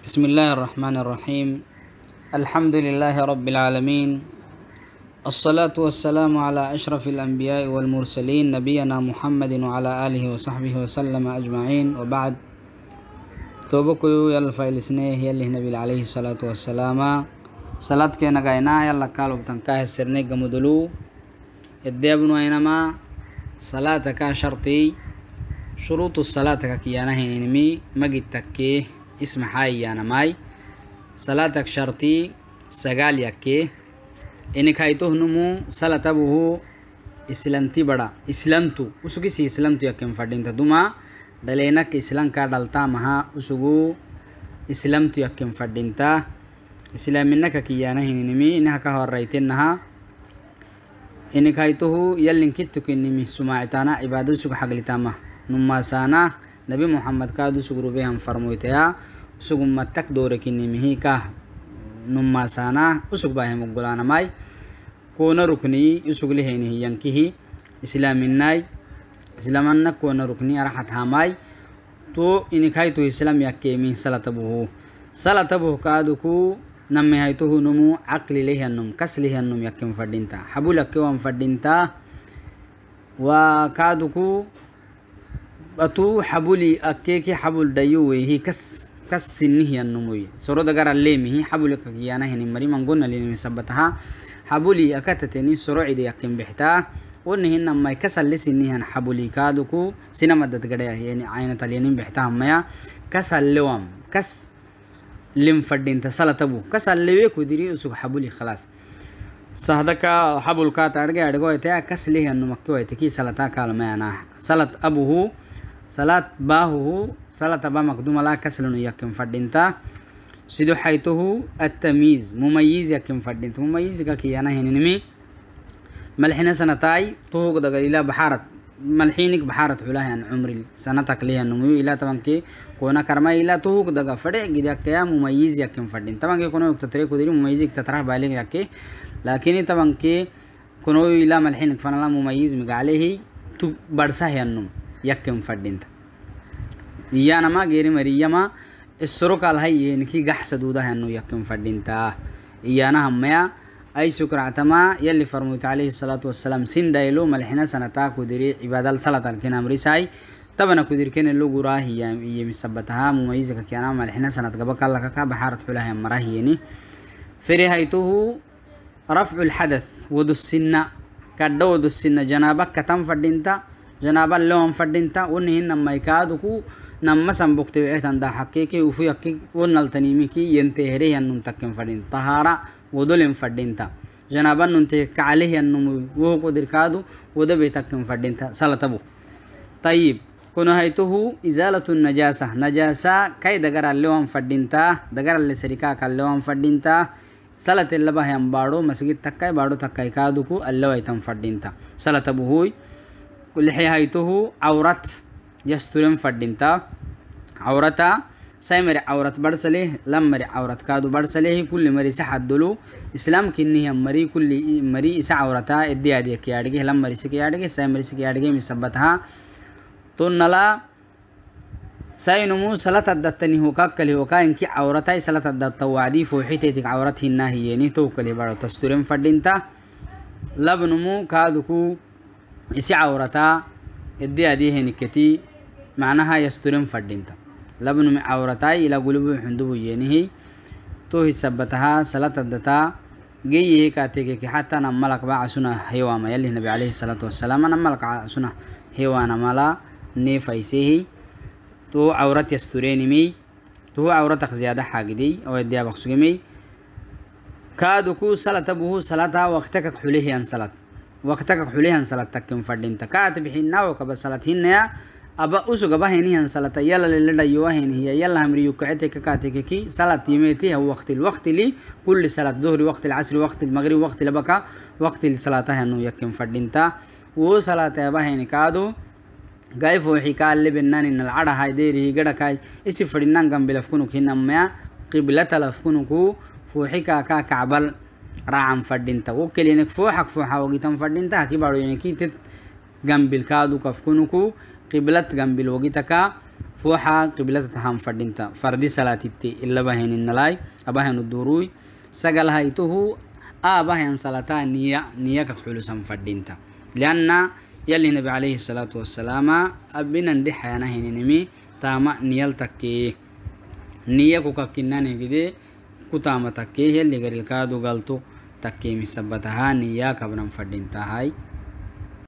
بسم الله الرحمن الرحيم الحمد لله رب العالمين الصلاة والسلام على أشرف الأنبياء والمرسلين نبينا محمد وعلى آله وصحبه وسلم أجمعين وبعد توبكو يلا فايلسنيه يلا نبي عليه الصلاة والسلام صلاة كينا قاينا يلا كالوب تنكاه السرنيق مدلو الدابن وينما صلاة كا شرطي شروط الصلاة كيانا هينمي مجد تكيه ismaxay yanamay salatak sharti sagal yakke enikaytohnumu salatabuhu islanti bada islantu usugisi islantu yakken fadhinta duma dhaleenak islanka dhaltaamaha usugu islamtu yakken fadhinta islaaminaka kiyyaana hininimi inahaka horraytennaha inikaytohu yallinkittukinimi sumaacitaana cibaadosug xaglitaama numaasaana نبی محمد کا دو سگروبے ہم فرمویتیا سگمت تک دور کنی مہی کا نما سانا اسگ باہ مغلا نمائی كون ركني يسغله هينه ينكه اسلامناي اسلامنا كون ركني راحت هاماي تو إني كاي تو اسلام يكي من صلاة بوه كادوكو نمي هاي نمو عقل ليه النم كسل ليه النم يكي مفردين تا حبول يكي وكادوكو باتو حبولي أكيكي حبول ديوي هي كس كس سنه النموي سرود أجر الليمي هي حبولي كيانا هني مري من قلنا لين مثبتها حبولي أكتتني سرعي دي يقين بحتا ونهن ما كسل لسنهن حبولي كادوكو سينما دتقريا يعني عينة الينين بحتا هميا كسل لوام كس لم فردين تسلتبو كسل لويكو ديري أسوك حبولي خلاص sahdaka xabulkaa ta adhge adhgo ite kas lihi anumakki waite kii salataa kaalmayanaa salad abuhu salaat baahuhu salaat abaa maqdumalaa kaslanu yakkin fadhinta sido التمييز مميز يكم yakkin مميز mumayyiziga kiyana hininimi ملحين سنتاي توه قد إلى بحارت ملحينك بحارت علاه ان عمر سنتك ليه نمو إلى تمكي كونا كرما إلى توه قد فدي قد كيا مميز يكم فدين تمكي كي كونو يكتتري دي مميز يكتتره بالغ يكي لكن تمكي كونو إلى ملحينك فنلا مميز مقاليه تو برسه يعني yakkan fadhinta iyyanama geerimari iyama isrokalhay yeniki gaxsaduudahanu fadhinta iyanahamaya ay sukractama yali farmoyta calayhi salaatu wasalaam sindhaylo malxina sanataa kudiri cibaadal salatalkin tabana kudirkene luguraah iyo kiana malxina sanad gabakalakaka baxaarad xulahay marahiyeni firihaytuhu rafcu lxadath wadusina kadha wadusina janaaba katan fadhinta جناب اللهم فدنتا ونهن نما يكادكو نما سنبكت وعيتان دا حقيكي وفي حقيك ونالتنيميكي ينتهري ينن تكن فدين طهارة ودولن فدنتا جناب ننتي كعليه ينم وهو قدر كادو ودبي تكن فدنتا سلطبو طيب كنهيته إزالة النجاسة نجاسة كي دقر اللهم فدنتا دقر اللي سريكاك اللهم فدنتا سلط اللبه ينبارو مسجد تكاي بارو تكاي كادوكو اللوه يتنفدنتا سلطبو هوي उल्हयायतुहु औरत जस्तुरम फड्डिंता औरत सही मरे औरत बढ़ सले लम मरे औरत का बढ़ सले ही कुल मरी से हाथ दुलू इस्लाम किन्नी हम मरी कुल मरी इस औरत इद्दी आदि के आड़गे लम मरी से के आड़गे सै मरी से के आड़गे मिसबत हाँ तो नला सही नमू सलत नहीं होगा कल होका इनकी औरत है सलत अद्दत्त वादी फोही तेतिक औरत ही ना ही ये नहीं तो कली बड़ा तस्तुरम फड्डिंता लब नमू का दुकू isi cawrataa iddii adii henikatii macnaha yasturin fadhinta labnumi cawrataa ilaa gulubuu xundubu yeenihi tuu hisabatahaa salatadataa geyihi kaatekeki xataa namalakba casuna hewaama yalih nabi calayhi salaatu wasalaam namalak casuna hewaana mala neefaysehi tuu cawrat yasturenimi tuhu cawratak ziyaada xaagidiy oo idiyaabaq sugimi kaadu kuu salatabuhu salataa waqtakak xulihiyan salat وقتك حليهن صلاتك كم فردين بحين حنا وكبا صلاتهن يا أبا أسوغ بهنيهن صلاة يلا للدا يوهن هي يلا هم ريوكعتك كاتك كي صلاة يميتها وقت الوقت لي كل صلاة ظهر وقت العصر وقت المغرب وقت لبكا وقت الصلاة هنو يكن فردين تا وصلاة بهن كادو قايف وحكا اللي بنان إن العرا هاي ديري كاي إسي فردنان قم بلفكونك هنا ميا قبلة لفكونكو فوحيكا كا كعبل raacam fadhinta wo keliyanek fooxak fooxa wogitan fadhinta haki baroyenekitet gambil kaadukaf kunuku qiblat gambil wogitaka fooxa qiblatata ham fadhinta fardi salatitte ilabaheninalai abahenu duruy sagal haytuhu abahayan salata niya niyakak xulusan fadhinta lianna يلي نبي عليه الصلاة والسلام أبنا ندي حيانا هنينمي تاما نيال تكي نيا كوكا كناني كده kutaama takkee helligari kaadu galtu takkee missabbatahaa niyyaa kabnan fadhintahay